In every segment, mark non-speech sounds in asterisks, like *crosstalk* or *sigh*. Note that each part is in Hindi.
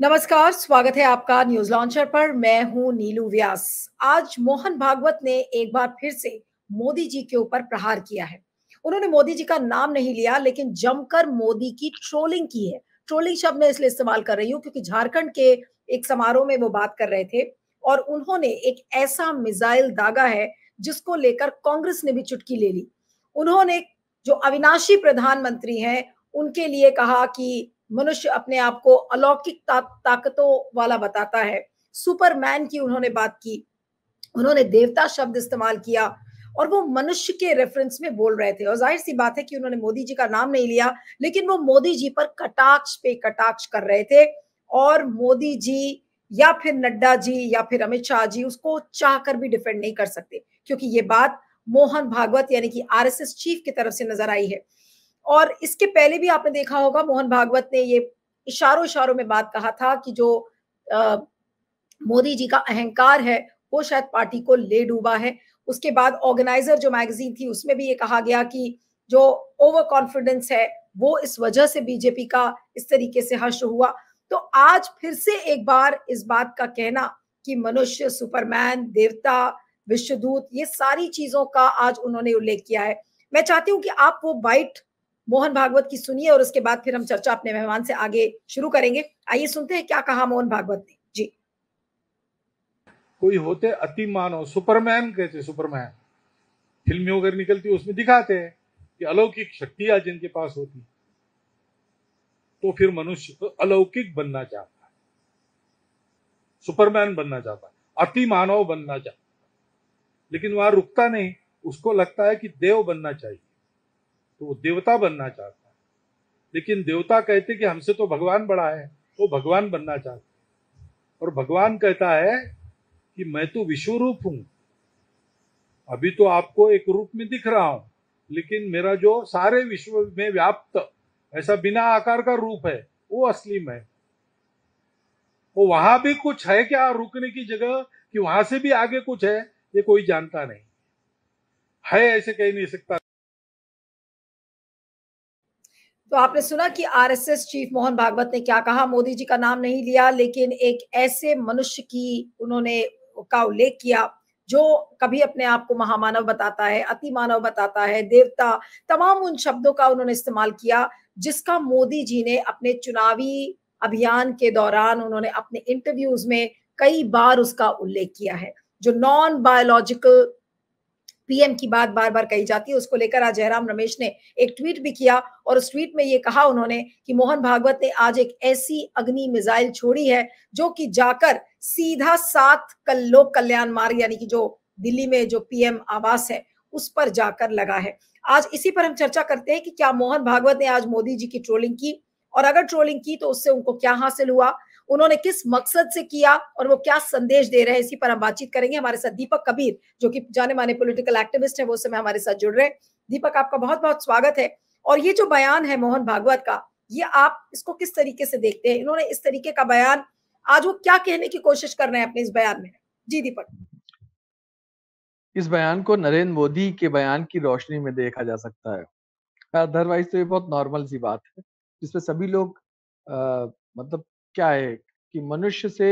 नमस्कार स्वागत है आपका न्यूज लॉन्चर पर मैं हूं नीलू व्यास आज मोहन भागवत ने एक बार फिर से मोदी जी के ऊपर प्रहार किया है उन्होंने मोदी जी का नाम नहीं लिया लेकिन जमकर मोदी की ट्रोलिंग की है ट्रोलिंग शब्द मैं इसलिए इस्तेमाल कर रही हूँ क्योंकि झारखंड के एक समारोह में वो बात कर रहे थे और उन्होंने एक ऐसा मिसाइल दागा है जिसको लेकर कांग्रेस ने भी चुटकी ले ली उन्होंने जो अविनाशी प्रधानमंत्री हैं उनके लिए कहा कि मनुष्य अपने आप को अलौकिक ता, ताकतों वाला बताता है सुपरमैन की उन्होंने बात की उन्होंने देवता शब्द इस्तेमाल किया और वो मनुष्य के रेफरेंस में बोल रहे थे और जाहिर सी बात है कि उन्होंने मोदी जी का नाम नहीं लिया लेकिन वो मोदी जी पर कटाक्ष पे कटाक्ष कर रहे थे और मोदी जी या फिर नड्डा जी या फिर अमित शाह जी उसको चाह कर भी डिफेंड नहीं कर सकते क्योंकि ये बात मोहन भागवत यानी कि आरएसएस चीफ की तरफ से नजर आई है और इसके पहले भी आपने देखा होगा मोहन भागवत ने ये इशारों इशारों में बात कहा था कि जो मोदी जी का अहंकार है वो शायद पार्टी को ले डूबा है उसके बाद ऑर्गेनाइजर जो मैगजीन थी उसमें भी ये कहा गया कि जो ओवर कॉन्फिडेंस है वो इस वजह से बीजेपी का इस तरीके से हर्ष हुआ तो आज फिर से एक बार इस बात का कहना कि मनुष्य सुपरमैन देवता विश्वदूत ये सारी चीजों का आज उन्होंने उल्लेख किया है मैं चाहती हूँ कि आप वो बाइट मोहन भागवत की सुनिए और उसके बाद फिर हम चर्चा अपने मेहमान से आगे शुरू करेंगे आइए सुनते हैं क्या कहा मोहन भागवत ने जी कोई होते अति मानव सुपरमैन कहते सुपरमैन फिल्में वगैरह निकलती उसमें दिखाते हैं कि अलौकिक शक्तियां जिनके पास होती तो फिर मनुष्य तो अलौकिक बनना चाहता है सुपरमैन बनना चाहता है अति मानव बनना चाहता है लेकिन वहां रुकता नहीं उसको लगता है कि देव बनना चाहिए तो वो देवता बनना चाहता है लेकिन देवता कहते कि हमसे तो भगवान बड़ा है वो भगवान बनना चाहता है और भगवान कहता है कि मैं तो विश्व रूप हूं अभी तो आपको एक रूप में दिख रहा हूं लेकिन मेरा जो सारे विश्व में व्याप्त ऐसा बिना आकार का रूप है वो असली मैं वो वहां भी कुछ है क्या रुकने की जगह कि वहां से भी आगे कुछ है ये कोई जानता नहीं है ऐसे कह नहीं सकता तो आपने सुना कि आरएसएस चीफ मोहन भागवत ने क्या कहा मोदी जी का नाम नहीं लिया लेकिन एक ऐसे मनुष्य की उन्होंने का उल्लेख किया जो कभी अपने आप को महामानव बताता है अति मानव बताता है देवता तमाम उन शब्दों का उन्होंने इस्तेमाल किया जिसका मोदी जी ने अपने चुनावी अभियान के दौरान उन्होंने अपने इंटरव्यूज में कई बार उसका उल्लेख किया है जो नॉन बायोलॉजिकल पीएम की बात बार बार कही जाती है उसको लेकर आज जयराम रमेश ने एक ट्वीट भी किया और उस ट्वीट में ये कहा उन्होंने कि मोहन भागवत ने आज एक ऐसी अग्नि मिसाइल छोड़ी है जो कि जाकर सीधा सात कल लोक कल्याण मार्ग यानी कि जो दिल्ली में जो पीएम आवास है उस पर जाकर लगा है आज इसी पर हम चर्चा करते हैं कि क्या मोहन भागवत ने आज मोदी जी की ट्रोलिंग की और अगर ट्रोलिंग की तो उससे उनको क्या हासिल हुआ उन्होंने किस मकसद से किया और वो क्या संदेश दे रहे हैं इसी पर हम बातचीत करेंगे हमारे साथ दीपक कबीर जो कि जाने माने पोलिटिकल एक्टिविस्ट है वो समय हमारे साथ जुड़ रहे हैं दीपक आपका बहुत बहुत स्वागत है और ये जो बयान है मोहन भागवत का ये आप इसको किस तरीके से देखते हैं इन्होंने इस तरीके का बयान आज वो क्या कहने की कोशिश कर रहे हैं अपने इस बयान में जी दीपक इस बयान को नरेंद्र मोदी के बयान की रोशनी में देखा जा सकता है अदरवाइज तो ये बहुत नॉर्मल सी बात है जिसमें सभी लोग आ, मतलब क्या है कि मनुष्य से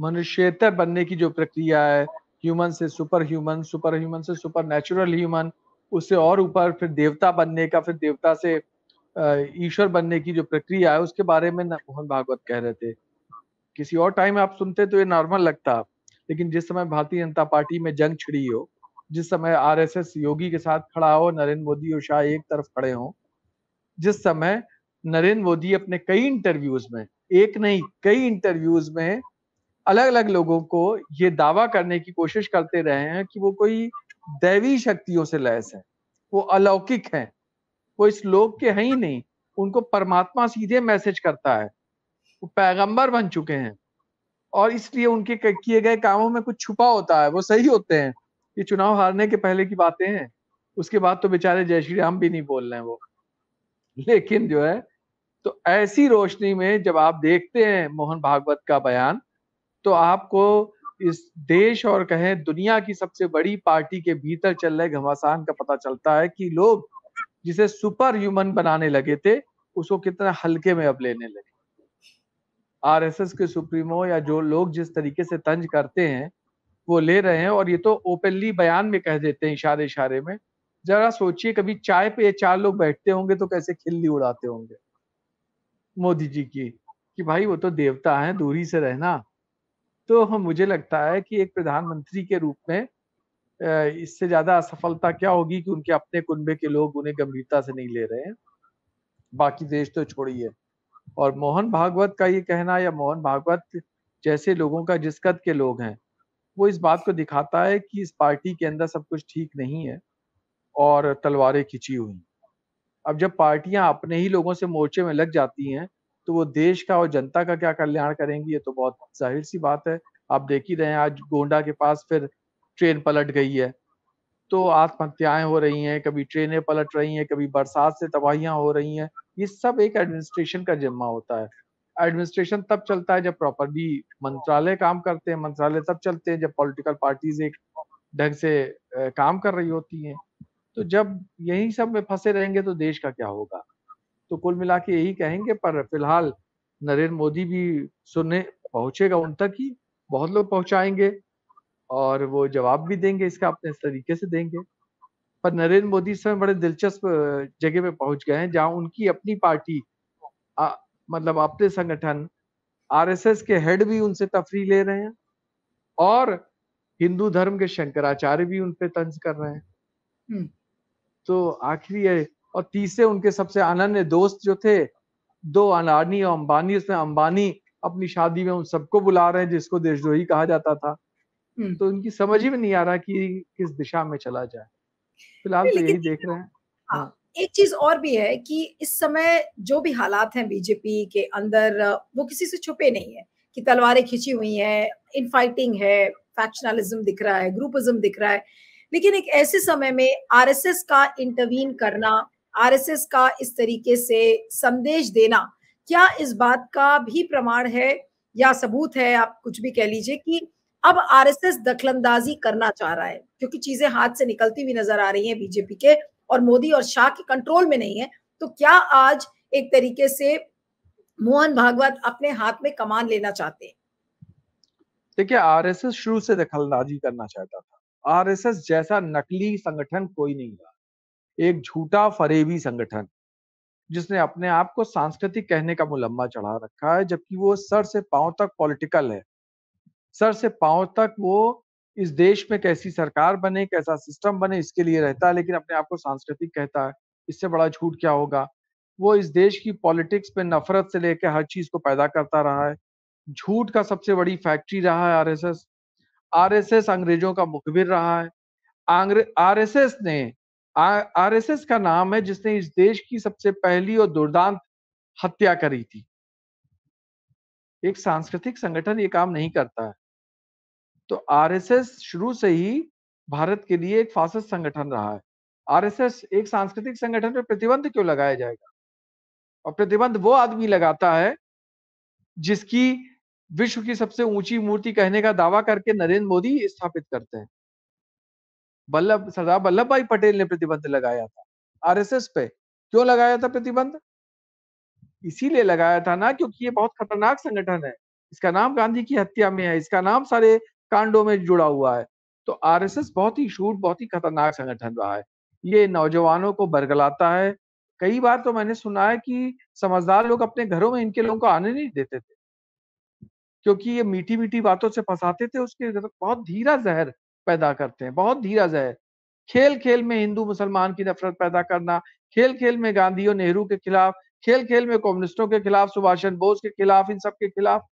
मनुष्यतर बनने की जो प्रक्रिया है ह्यूमन से सुपर ह्यूमन सुपर ह्यूमन से सुपर नेचुरल ह्यूमन उससे और ऊपर फिर देवता बनने का फिर देवता से ईश्वर बनने की जो प्रक्रिया है उसके बारे में मोहन भागवत कह रहे थे किसी और टाइम आप सुनते तो ये नॉर्मल लगता लेकिन जिस समय भारतीय जनता पार्टी में जंग छिड़ी हो जिस समय आरएसएस योगी के साथ खड़ा हो नरेंद्र मोदी और शाह एक तरफ खड़े हो जिस समय नरेंद्र मोदी अपने कई इंटरव्यूज में एक नहीं कई इंटरव्यूज में अलग अलग लोगों को ये दावा करने की कोशिश करते रहे हैं कि वो कोई दैवी शक्तियों से लैस है वो अलौकिक है वो इस लोक के हैं ही नहीं उनको परमात्मा सीधे मैसेज करता है वो पैगंबर बन चुके हैं और इसलिए उनके किए गए कामों में कुछ छुपा होता है वो सही होते हैं ये चुनाव हारने के पहले की बातें हैं उसके बाद तो बेचारे जय श्री राम भी नहीं बोल रहे हैं वो लेकिन जो है तो ऐसी रोशनी में जब आप देखते हैं मोहन भागवत का बयान तो आपको इस देश और कहें दुनिया की सबसे बड़ी पार्टी के भीतर चल रहे घमासान का पता चलता है कि लोग जिसे सुपर ह्यूमन बनाने लगे थे उसको कितना हल्के में अब लेने लगे आरएसएस के सुप्रीमो या जो लोग जिस तरीके से तंज करते हैं वो ले रहे हैं और ये तो ओपनली बयान में कह देते हैं इशारे इशारे में जरा सोचिए कभी चाय पे ये चार लोग बैठते होंगे तो कैसे खिल्ली उड़ाते होंगे मोदी जी की कि भाई वो तो देवता हैं दूरी से रहना तो हम मुझे लगता है कि एक प्रधानमंत्री के रूप में इससे ज्यादा असफलता क्या होगी कि उनके अपने कुंबे के लोग उन्हें गंभीरता से नहीं ले रहे हैं बाकी देश तो छोड़िए और मोहन भागवत का ये कहना या मोहन भागवत जैसे लोगों का जिस कद के लोग हैं वो इस बात को दिखाता है कि इस पार्टी के अंदर सब कुछ ठीक नहीं है और तलवारें खिंची हुई अब जब पार्टियां अपने ही लोगों से मोर्चे में लग जाती हैं तो वो देश का और जनता का क्या कल्याण करेंगी ये तो बहुत जाहिर सी बात है आप देख ही रहे हैं आज गोंडा के पास फिर ट्रेन पलट गई है तो आत्महत्याएं हो रही हैं कभी ट्रेनें पलट रही हैं कभी बरसात से तबाहियां हो रही हैं ये सब एक एडमिनिस्ट्रेशन का जिम्मा होता है एडमिनिस्ट्रेशन तब चलता है जब प्रॉपरली मंत्रालय काम करते हैं मंत्रालय तब चलते हैं जब पॉलिटिकल पार्टीज एक ढंग से काम कर रही होती हैं तो जब यही सब में फंसे रहेंगे तो देश का क्या होगा तो कुल मिला के यही कहेंगे पर फिलहाल नरेंद्र मोदी भी सुनने पहुंचेगा उन तक ही बहुत लोग पहुंचाएंगे और वो जवाब भी देंगे इसका अपने तरीके से देंगे पर नरेंद्र मोदी इस समय बड़े दिलचस्प जगह पे पहुंच गए हैं जहां उनकी अपनी पार्टी आ, मतलब अपने संगठन आरएसएस के हेड भी उनसे तफरी ले रहे हैं और हिंदू धर्म के शंकराचार्य भी उन पे तंज कर रहे हैं हम्म। तो आखिरी है और तीसरे उनके सबसे अनन्य दोस्त जो थे दो अनानी और अंबानी उसमें अंबानी अपनी शादी में उन सबको बुला रहे हैं जिसको देशद्रोही कहा जाता था हम्म। तो उनकी समझ ही नहीं आ रहा कि किस दिशा में चला जाए फिलहाल तो यही देख रहे हैं हाँ।, हाँ। एक चीज और भी है कि इस समय जो भी हालात हैं बीजेपी के अंदर वो किसी से छुपे नहीं है कि तलवारें खिंची हुई हैं फाइटिंग है फैक्शनलिज्म दिख रहा है ग्रुपिज्म दिख रहा है लेकिन एक ऐसे समय में आरएसएस का इंटरवीन करना आरएसएस का इस तरीके से संदेश देना क्या इस बात का भी प्रमाण है या सबूत है आप कुछ भी कह लीजिए कि अब आरएसएस दखलंदाजी करना चाह रहा है क्योंकि चीजें हाथ से निकलती हुई नजर आ रही हैं बीजेपी के और मोदी और शाह के कंट्रोल में नहीं है तो क्या आज एक तरीके से मोहन भागवत अपने हाथ में कमान लेना चाहते हैं देखिए आरएसएस शुरू से दखलंदाजी करना चाहता था आरएसएस जैसा नकली संगठन कोई नहीं था एक झूठा फरेबी संगठन जिसने अपने आप को सांस्कृतिक कहने का मुलम्मा चढ़ा रखा है जबकि वो सर से पांव तक पॉलिटिकल है सर से पांव तक वो इस देश में कैसी सरकार बने कैसा सिस्टम बने इसके लिए रहता है लेकिन अपने आप को सांस्कृतिक कहता है इससे बड़ा झूठ क्या होगा वो इस देश की पॉलिटिक्स में नफरत से लेकर हर चीज को पैदा करता रहा है झूठ का सबसे बड़ी फैक्ट्री रहा है आरएसएस आरएसएस अंग्रेजों का मुखबिर रहा है आरएसएस ने आरएसएस का नाम है जिसने इस देश की सबसे पहली और दुर्दांत हत्या करी थी एक सांस्कृतिक संगठन ये काम नहीं करता है तो आरएसएस शुरू से ही भारत के लिए एक फासिस्ट संगठन रहा है आरएसएस एक सांस्कृतिक संगठन पर प्रतिबंध क्यों लगाया जाएगा और प्रतिबंध वो आदमी लगाता है जिसकी विश्व की सबसे ऊंची मूर्ति कहने का दावा करके नरेंद्र मोदी स्थापित करते हैं बल्लभ सरदार वल्लभ भाई पटेल ने प्रतिबंध लगाया था आरएसएस पे क्यों लगाया था प्रतिबंध इसीलिए लगाया था ना क्योंकि ये बहुत खतरनाक संगठन है इसका नाम गांधी की हत्या में है इसका नाम सारे कांडों में जुड़ा हुआ है तो आरएसएस बहुत ही शूट बहुत ही खतरनाक संगठन रहा है ये नौजवानों को बरगलाता है कई बार तो मैंने सुना है कि समझदार लोग अपने घरों में इनके लोगों को आने नहीं देते थे क्योंकि ये मीठी मीठी बातों से फंसाते थे उसके तो बहुत धीरा जहर पैदा करते हैं बहुत धीरा जहर खेल खेल में हिंदू मुसलमान की नफरत पैदा करना खेल खेल में गांधी और नेहरू के खिलाफ खेल खेल में कम्युनिस्टों के खिलाफ सुभाष चंद्र बोस के खिलाफ इन सब के खिलाफ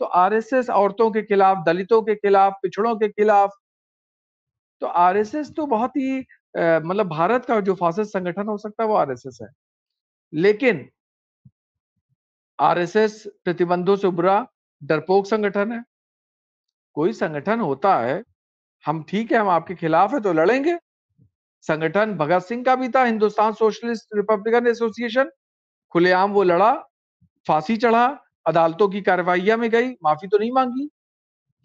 तो आरएसएस औरतों के खिलाफ दलितों के खिलाफ पिछड़ों के खिलाफ तो आरएसएस तो बहुत ही मतलब भारत का जो फासिस्ट संगठन हो सकता है वो आरएसएस है लेकिन आरएसएस प्रतिबंधों से उभरा डरपोक संगठन है कोई संगठन होता है हम ठीक है हम आपके खिलाफ है तो लड़ेंगे संगठन भगत सिंह का भी था हिंदुस्तान सोशलिस्ट रिपब्लिकन एसोसिएशन खुलेआम वो लड़ा फांसी चढ़ा अदालतों की कार्रवाइया में गई माफी तो नहीं मांगी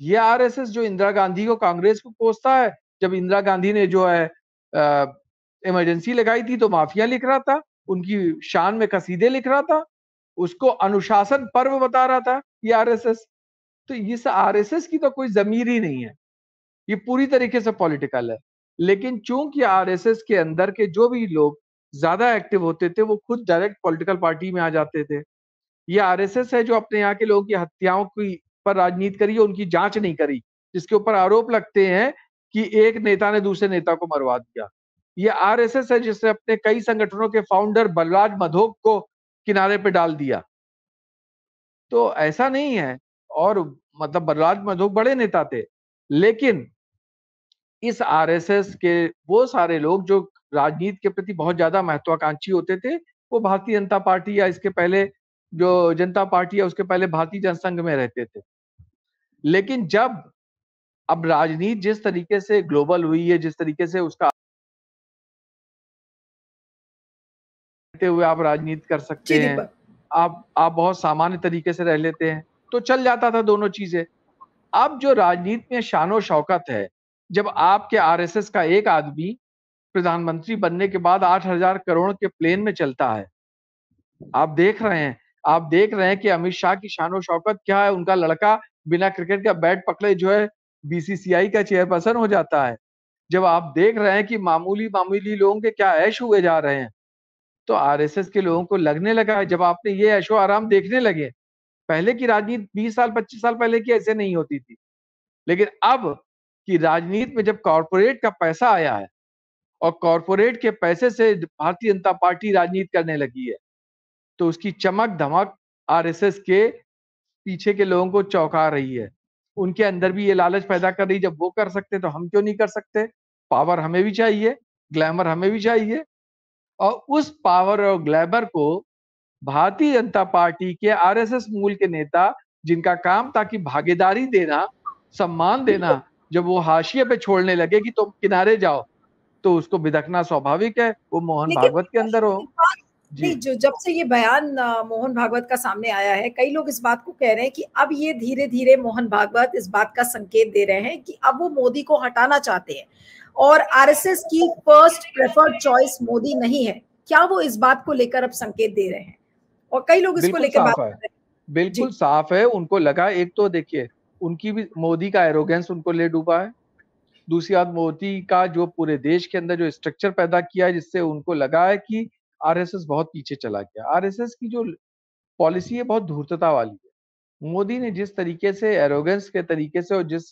ये आरएसएस जो इंदिरा गांधी को कांग्रेस को कोसता है जब इंदिरा गांधी ने जो है इमरजेंसी लगाई थी तो माफिया लिख रहा था उनकी शान में कसीदे लिख रहा था उसको अनुशासन पर्व बता रहा था ये आरएसएस तो इस आरएसएस की तो कोई जमीर ही नहीं है ये पूरी तरीके से पॉलिटिकल है लेकिन चूंकि आरएसएस के अंदर के जो भी लोग ज्यादा एक्टिव होते थे वो खुद डायरेक्ट पॉलिटिकल पार्टी में आ जाते थे ये आरएसएस है जो अपने यहाँ के लोगों की हत्याओं की पर राजनीति करी और उनकी जांच नहीं करी जिसके ऊपर आरोप लगते हैं कि एक नेता ने दूसरे नेता को मरवा दिया ये आरएसएस है जिसने अपने कई संगठनों के फाउंडर बलराज मधोक को किनारे पे डाल दिया तो ऐसा नहीं है और मतलब बलराज मधु बड़े नेता थे लेकिन इस आरएसएस के वो सारे लोग जो राजनीति के प्रति बहुत ज्यादा महत्वाकांक्षी होते थे वो भारतीय जनता पार्टी या इसके पहले जो जनता पार्टी या उसके पहले भारतीय जनसंघ में रहते थे लेकिन जब अब राजनीति जिस तरीके से ग्लोबल हुई है जिस तरीके से उसका हुए आप राजनीति कर सकते हैं आप आप बहुत सामान्य तरीके से रह लेते हैं तो चल जाता था दोनों चीजें अब जो राजनीति में शानो शौकत है जब आपके आरएसएस का एक आदमी प्रधानमंत्री बनने के बाद आठ हजार करोड़ के प्लेन में चलता है आप देख रहे हैं आप देख रहे हैं कि अमित शाह की शानो शौकत क्या है उनका लड़का बिना क्रिकेट का बैट पकड़े जो है बीसीसीआई का चेयरपर्सन हो जाता है जब आप देख रहे हैं कि मामूली मामूली लोगों के क्या ऐश हुए जा रहे हैं तो आरएसएस के लोगों को लगने लगा है जब आपने ये ऐशो आराम देखने लगे पहले की राजनीति बीस साल पच्चीस साल पहले की ऐसे नहीं होती थी लेकिन अब की राजनीति में जब कॉरपोरेट का पैसा आया है और कॉरपोरेट के पैसे से भारतीय जनता पार्टी राजनीति करने लगी है तो उसकी चमक धमक आरएसएस के पीछे के लोगों को चौंका रही है उनके अंदर भी ये लालच पैदा कर रही जब वो कर सकते तो हम क्यों नहीं कर सकते पावर हमें भी चाहिए ग्लैमर हमें भी चाहिए और उस पावर और ग्लैमर को भारतीय जनता पार्टी के आरएसएस मूल के नेता जिनका काम था कि भागीदारी देना सम्मान देना जब वो हाशिए पे छोड़ने लगे कि तुम किनारे जाओ तो उसको बिदकना स्वाभाविक है वो मोहन भागवत के अंदर हो जी जो जब से ये बयान मोहन भागवत का सामने आया है कई लोग इस बात को कह रहे हैं कि अब ये धीरे धीरे मोहन भागवत इस बात का संकेत दे रहे हैं कि अब वो मोदी को हटाना चाहते हैं और आरएसएस की फर्स्ट प्रेफर्ड चॉइस मोदी नहीं है क्या वो इस बात को लेकर अब संकेत दे रहे हैं और कई लोग इसको लेकर बात कर रहे हैं बिल्कुल साफ है उनको लगा एक तो देखिए उनकी भी मोदी का एरोगेंस उनको ले डूबा है दूसरी बात मोदी का जो पूरे देश के अंदर जो स्ट्रक्चर पैदा किया है जिससे उनको लगा है कि आरएसएस बहुत पीछे चला गया आरएसएस की जो पॉलिसी है बहुत धूर्तता वाली है मोदी ने जिस तरीके से एरोगेंस के तरीके से और जिस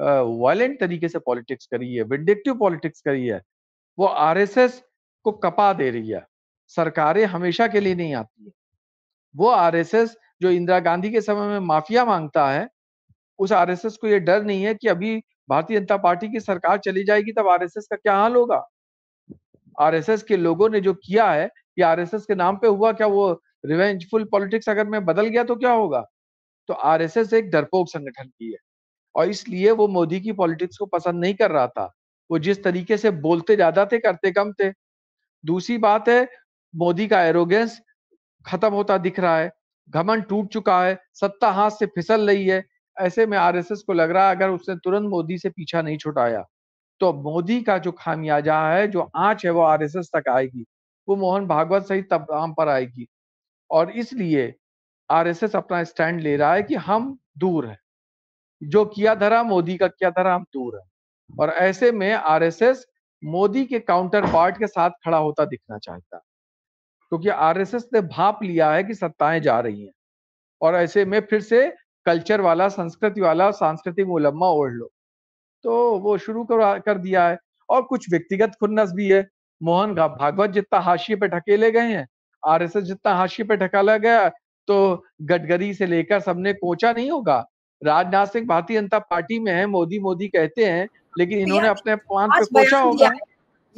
वायलेंट तरीके से पॉलिटिक्स करी है विंडिक्टिव पॉलिटिक्स करी है वो आरएसएस को कपा दे रही है सरकारें हमेशा के लिए नहीं आती है वो आरएसएस जो इंदिरा गांधी के समय में माफिया मांगता है उस आरएसएस को ये डर नहीं है कि अभी भारतीय जनता पार्टी की सरकार चली जाएगी तब आरएसएस का क्या हाल होगा आरएसएस के लोगों ने जो किया है ये आरएसएस के नाम पे हुआ क्या वो रिवेंजफुल पॉलिटिक्स अगर मैं बदल गया तो क्या होगा तो आरएसएस एक डरपोक संगठन की है और इसलिए वो मोदी की पॉलिटिक्स को पसंद नहीं कर रहा था वो जिस तरीके से बोलते ज्यादा थे करते कम थे दूसरी बात है मोदी का एरोगेंस खत्म होता दिख रहा है घमन टूट चुका है सत्ता हाथ से फिसल रही है ऐसे में आरएसएस को लग रहा है अगर उसने तुरंत मोदी से पीछा नहीं छुटाया तो मोदी का जो खामियाजा है जो आंच है वो आरएसएस तक आएगी वो मोहन भागवत सहित तमाम पर आएगी और इसलिए आरएसएस अपना स्टैंड ले रहा है कि हम दूर हैं जो किया धरा मोदी का किया धरा हम दूर है और ऐसे में आरएसएस मोदी के काउंटर पार्ट के साथ खड़ा होता दिखना चाहता क्योंकि आरएसएस ने भाप लिया है कि सत्ताएं जा रही हैं और ऐसे में फिर से कल्चर वाला संस्कृति वाला सांस्कृतिक मुलम्मा ओढ़ लो तो वो शुरू कर, कर दिया है और कुछ व्यक्तिगत खुन्नस भी है मोहन भागवत जितना हाशिए पे ढकेले गए हैं आरएसएस जितना हाशिए पे ढकाला गया तो गडगरी से लेकर सबने कोचा नहीं होगा राजनाथ सिंह भारतीय जनता पार्टी में है मोदी मोदी कहते हैं लेकिन तो इन्होंने अपने पान पे कोचा होगा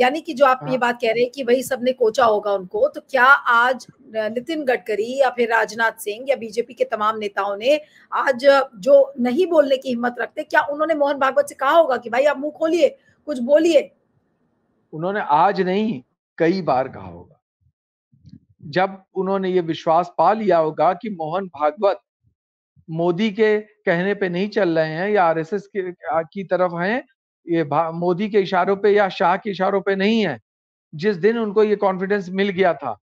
यानी कि जो आप हाँ। ये बात कह रहे हैं कि वही सबने कोचा होगा उनको तो क्या आज नितिन गडकरी या फिर राजनाथ सिंह या बीजेपी के तमाम नेताओं ने आज जो नहीं बोलने की हिम्मत रखते क्या उन्होंने मोहन भागवत से कहा होगा कि भाई आप मुंह खोलिए कुछ बोलिए उन्होंने आज नहीं कई बार कहा होगा जब उन्होंने ये विश्वास पा लिया होगा कि मोहन भागवत मोदी के कहने पे नहीं चल रहे हैं या आरएसएस के की तरफ हैं ये मोदी के इशारों पे या शाह के इशारों पे नहीं है जिस दिन उनको ये कॉन्फिडेंस मिल गया था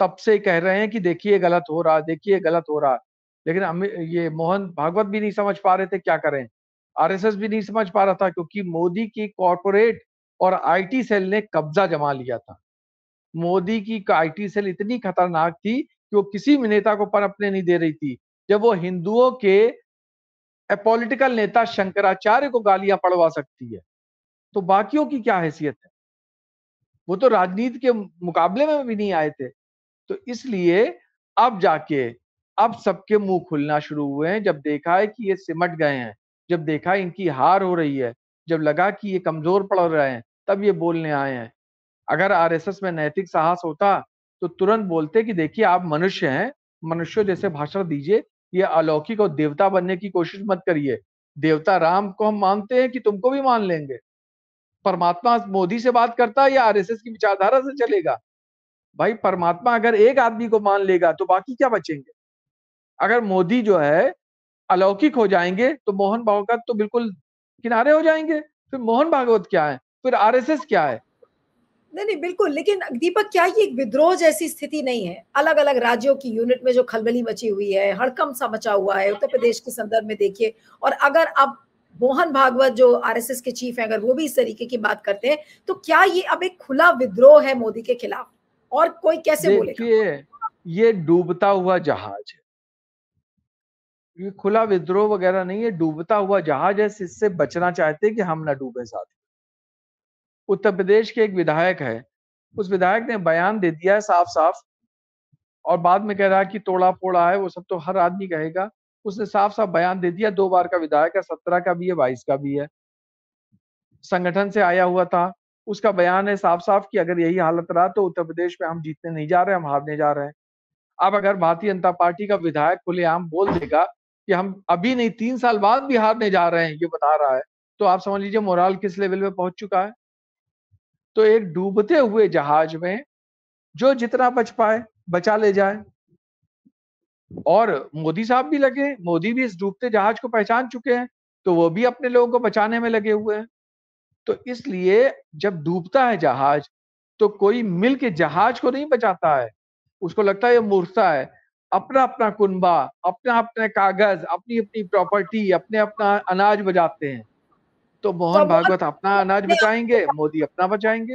तब से कह रहे हैं कि देखिए गलत हो रहा देखिए गलत हो रहा लेकिन हम ये मोहन भागवत भी नहीं समझ पा रहे थे क्या करें आरएसएस भी नहीं समझ पा रहा था क्योंकि मोदी की कॉरपोरेट और आईटी सेल ने कब्जा जमा लिया था मोदी की आईटी सेल इतनी खतरनाक थी कि वो किसी भी नेता को पर अपने नहीं दे रही थी जब वो हिंदुओं के पॉलिटिकल नेता शंकराचार्य को गालियां पड़वा सकती है तो बाकियों की क्या हैसियत है वो तो राजनीति के मुकाबले में भी नहीं आए थे तो इसलिए अब जाके अब सबके मुंह खुलना शुरू हुए हैं जब देखा है कि ये सिमट गए हैं जब देखा है इनकी हार हो रही है जब लगा कि ये कमजोर पड़ रहे हैं तब ये बोलने आए हैं अगर आरएसएस में नैतिक साहस होता तो तुरंत बोलते कि देखिए आप मनुष्य हैं मनुष्य जैसे भाषण दीजिए ये अलौकिक और देवता बनने की कोशिश मत करिए देवता राम को हम मानते हैं कि तुमको भी मान लेंगे परमात्मा मोदी से बात करता है या आरएसएस की विचारधारा से चलेगा भाई परमात्मा अगर एक आदमी को मान लेगा तो बाकी क्या बचेंगे अगर मोदी जो है अलौकिक हो जाएंगे तो मोहन भागवत तो बिल्कुल किनारे हो जाएंगे फिर मोहन भागवत क्या है फिर आरएसएस क्या है नहीं नहीं बिल्कुल लेकिन दीपक क्या ये एक विद्रोह जैसी स्थिति नहीं है अलग अलग राज्यों की यूनिट में जो खलबली मची हुई है हड़कम सा मचा हुआ है उत्तर प्रदेश के संदर्भ में देखिए और अगर अब मोहन भागवत जो आरएसएस के चीफ हैं अगर वो भी इस तरीके की बात करते हैं तो क्या ये अब एक खुला विद्रोह है मोदी के खिलाफ और कोई कैसे बोले ये डूबता हुआ जहाज है ये खुला विद्रोह वगैरह नहीं है डूबता हुआ जहाज है इससे बचना चाहते कि हम ना डूबे साथ उत्तर प्रदेश के एक विधायक है उस विधायक ने बयान दे दिया है साफ साफ और बाद में कह रहा है कि तोड़ा फोड़ा है वो सब तो हर आदमी कहेगा उसने साफ साफ बयान दे दिया दो बार का विधायक है सत्रह का भी है बाईस का भी है संगठन से आया हुआ था उसका बयान है साफ साफ कि अगर यही हालत रहा तो उत्तर प्रदेश में हम जीतने नहीं जा रहे हम हारने जा रहे हैं अब अगर भारतीय जनता पार्टी का विधायक खुलेआम बोल देगा कि हम अभी नहीं तीन साल बाद भी हारने जा रहे हैं ये बता रहा है तो आप समझ लीजिए मोराल किस लेवल पे पहुंच चुका है तो एक डूबते हुए जहाज में जो जितना बच पाए बचा ले जाए और मोदी साहब भी लगे मोदी भी इस डूबते जहाज को पहचान चुके हैं तो वो भी अपने लोगों को बचाने में लगे हुए हैं तो इसलिए जब डूबता है जहाज तो कोई मिल के जहाज को नहीं बचाता है उसको लगता है ये मूर्खता है अपना अपना कुनबा अपना अपने कागज अपनी अपनी प्रॉपर्टी अपने अपना अनाज बजाते हैं तो मोहन तो भागवत अपना अनाज बचाएंगे मोदी अपना बचाएंगे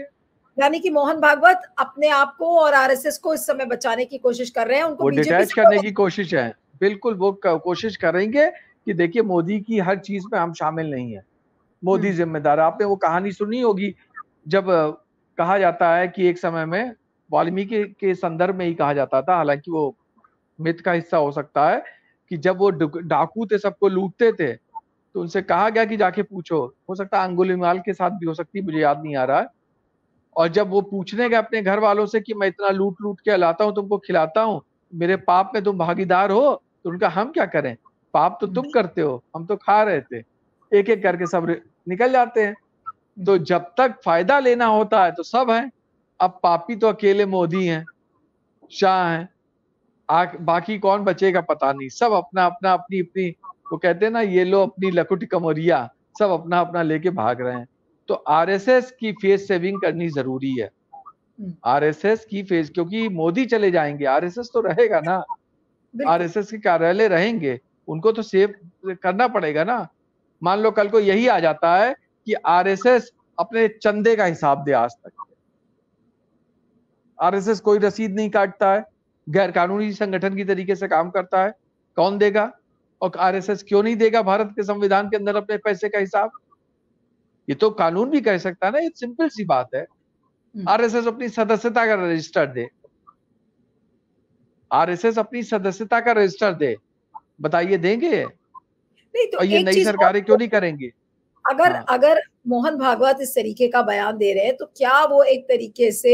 यानी कि मोहन भागवत अपने आप को और आरएसएस को इस समय बचाने की कोशिश कर रहे हैं उनको डिटैच करने की कोशिश है बिल्कुल वो कोशिश करेंगे कि देखिए मोदी की हर चीज में हम शामिल नहीं है मोदी हम्म। जिम्मेदार है आपने वो कहानी सुनी होगी जब कहा जाता है कि एक समय में वाल्मीकि के संदर्भ में ही कहा जाता था हालांकि वो मित का हिस्सा हो सकता है कि जब वो डाकू थे सबको लूटते थे तो उनसे कहा गया कि जाके पूछो हो सकता है अंगुलिमाल के साथ भी हो सकती मुझे याद नहीं आ रहा है और जब वो पूछने गए अपने घर वालों से कि मैं इतना लूट लूट के लाता हूँ तुमको खिलाता हूँ मेरे पाप में तुम भागीदार हो तो उनका हम क्या करें पाप तो तुम करते हो हम तो खा रहे थे एक एक करके सब निकल जाते हैं तो जब तक फायदा लेना होता है तो सब है अब पापी तो अकेले मोदी हैं शाह हैं बाकी कौन बचेगा पता नहीं सब अपना अपना अपनी अपनी वो कहते हैं ना ये लो अपनी लकुट कमोरिया सब अपना अपना लेके भाग रहे हैं तो आरएसएस की फेस सेविंग करनी जरूरी है हम्म। आरएसएस की फेस क्योंकि मोदी चले जाएंगे आरएसएस तो रहेगा ना आरएसएस के कार्यालय रहेंगे उनको तो सेव करना पड़ेगा ना मान लो कल को यही आ जाता है कि आरएसएस अपने चंदे का हिसाब दे आज तक आरएसएस कोई रसीद नहीं काटता है गैर कानूनी संगठन की तरीके से काम करता है कौन देगा और आरएसएस क्यों नहीं देगा भारत के संविधान के अंदर अपने पैसे का हिसाब ये तो कानून भी कह सकता है ना ये सिंपल सी बात है आरएसएस हम्म। अपनी सदस्यता का रजिस्टर दे आरएसएस अपनी सदस्यता का रजिस्टर दे बताइए देंगे नहीं तो और ये नई सरकारें क्यों नहीं करेंगे अगर हाँ। अगर मोहन भागवत इस तरीके का बयान दे रहे हैं तो क्या वो एक तरीके से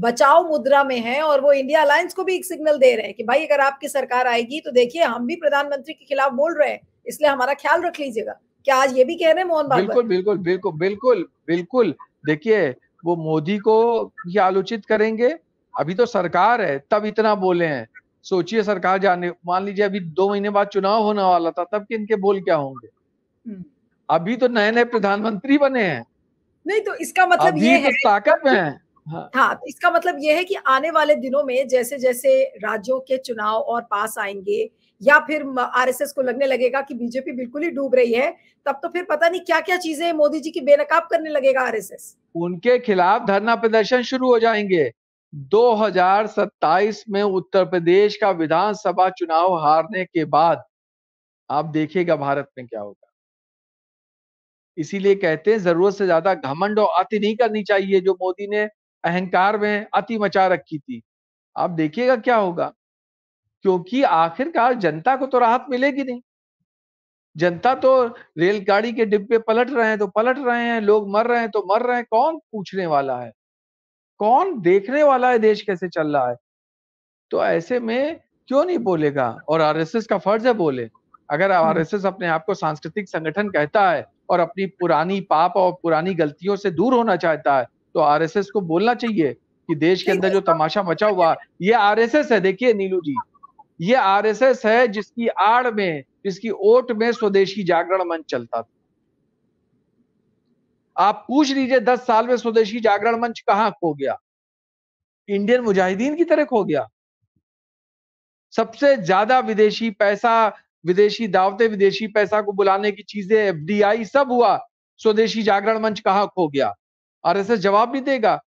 बचाव मुद्रा में है और वो इंडिया अलायंस को भी एक सिग्नल दे रहे हैं कि भाई अगर आपकी सरकार आएगी तो देखिए हम भी प्रधानमंत्री के खिलाफ बोल रहे हैं इसलिए हमारा ख्याल रख लीजिएगा क्या आज ये भी कह रहे हैं मोहन बिल्कुल बिल्कुल बिल्कुल बिल्कुल बिल्कुल देखिए वो मोदी को भी आलोचित करेंगे अभी तो सरकार है तब इतना बोले हैं सोचिए सरकार जाने मान लीजिए अभी दो महीने बाद चुनाव होने वाला था तब के इनके बोल क्या होंगे हम्म। अभी तो नए नए प्रधानमंत्री बने हैं नहीं तो इसका मतलब ये तो है ताकत में है हाँ, हाँ तो इसका मतलब यह है कि आने वाले दिनों में जैसे जैसे राज्यों के चुनाव और पास आएंगे या फिर आरएसएस को लगने लगेगा कि बीजेपी बिल्कुल ही डूब रही है तब तो फिर पता नहीं क्या क्या चीजें मोदी जी की बेनकाब करने लगेगा आरएसएस उनके खिलाफ धरना प्रदर्शन शुरू हो जाएंगे 2027 में उत्तर प्रदेश का विधानसभा चुनाव हारने के बाद आप देखिएगा भारत में क्या होगा इसीलिए कहते हैं जरूरत से ज्यादा घमंड और अति नहीं करनी चाहिए जो मोदी ने अहंकार में अति मचा रखी थी आप देखिएगा क्या होगा क्योंकि आखिरकार जनता को तो राहत मिलेगी नहीं जनता तो रेलगाड़ी के डिब्बे पलट रहे हैं तो पलट रहे हैं लोग मर रहे हैं तो मर रहे हैं कौन पूछने वाला है कौन देखने वाला है देश कैसे चल रहा है तो ऐसे में क्यों नहीं बोलेगा और आरएसएस का फर्ज है बोले अगर हम्म। आरएसएस अपने आप को सांस्कृतिक संगठन कहता है और अपनी पुरानी पाप और पुरानी गलतियों से दूर होना चाहता है तो आरएसएस को बोलना चाहिए कि देश के अंदर जो तमाशा मचा हुआ ये आरएसएस है देखिए नीलू जी ये आरएसएस है जिसकी आड़ में जिसकी ओट में स्वदेशी जागरण मंच चलता था आप पूछ लीजिए दस साल में स्वदेशी जागरण मंच कहाँ खो गया इंडियन मुजाहिदीन की तरह खो गया सबसे ज्यादा विदेशी पैसा विदेशी दावते विदेशी पैसा को बुलाने की चीजें एफडीआई सब हुआ स्वदेशी जागरण मंच कहां खो गया आरएसएस जवाब भी देगा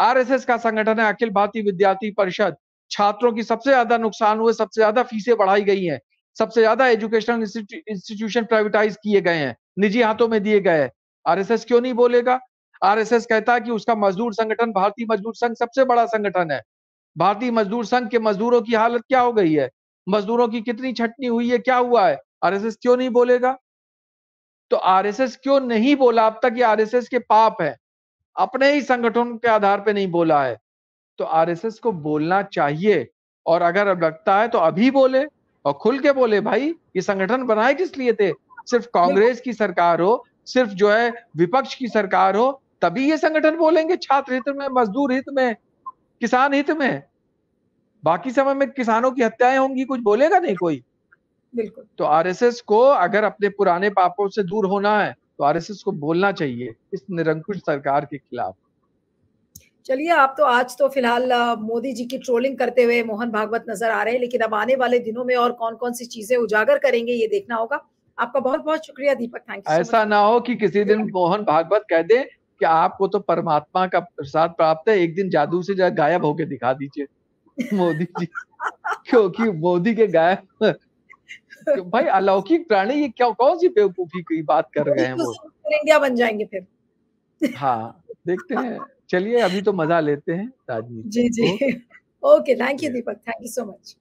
आरएसएस का संगठन है अखिल भारतीय विद्यार्थी परिषद छात्रों की सबसे ज्यादा नुकसान हुए सबसे ज्यादा फीसें बढ़ाई गई हैं सबसे ज्यादा एजुकेशनल इंस्टीट्यूशन प्राइवेटाइज किए गए हैं निजी हाथों में दिए गए हैं आरएसएस क्यों नहीं बोलेगा आरएसएस कहता है कि उसका मजदूर संगठन भारतीय मजदूर संघ सबसे बड़ा संगठन है भारतीय मजदूर संघ के मजदूरों की हालत क्या हो गई है मजदूरों की कितनी छटनी हुई है क्या हुआ है आरएसएस क्यों नहीं बोलेगा तो आरएसएस क्यों नहीं बोला अब तक ये आरएसएस के पाप है अपने ही संगठन के आधार पे नहीं बोला है तो आरएसएस को बोलना चाहिए और अगर अब लगता है तो अभी बोले और खुल के बोले भाई ये संगठन बनाए किस लिए थे सिर्फ कांग्रेस की सरकार हो सिर्फ जो है विपक्ष की सरकार हो तभी ये संगठन बोलेंगे छात्र हित में मजदूर हित में किसान हित में बाकी समय में किसानों की हत्याएं होंगी कुछ बोलेगा नहीं कोई बिल्कुल तो आरएसएस को अगर अपने पुराने पापों से दूर होना है तो आरएसएस को बोलना चाहिए इस निरंकुश सरकार के खिलाफ चलिए आप तो आज तो फिलहाल मोदी जी की ट्रोलिंग करते हुए मोहन भागवत नजर आ रहे हैं लेकिन अब आने वाले दिनों में और कौन कौन सी चीजें उजागर करेंगे ये देखना होगा आपका बहुत बहुत शुक्रिया दीपक थैंक यू ऐसा ना हो कि किसी दिन मोहन भागवत कह दे कि आपको तो परमात्मा का प्रसाद प्राप्त है एक दिन जादू से जा गायब होके दिखा दीजिए मोदी जी *laughs* क्योंकि मोदी के गायब भाई अलौकिक प्राणी ये क्या कौन सी बेवकूफी की बात कर रहे हैं तो वो इंडिया बन जाएंगे फिर हाँ देखते हैं चलिए अभी तो मजा लेते हैं राजनीति जी जी okay thank you Deepak thank you so much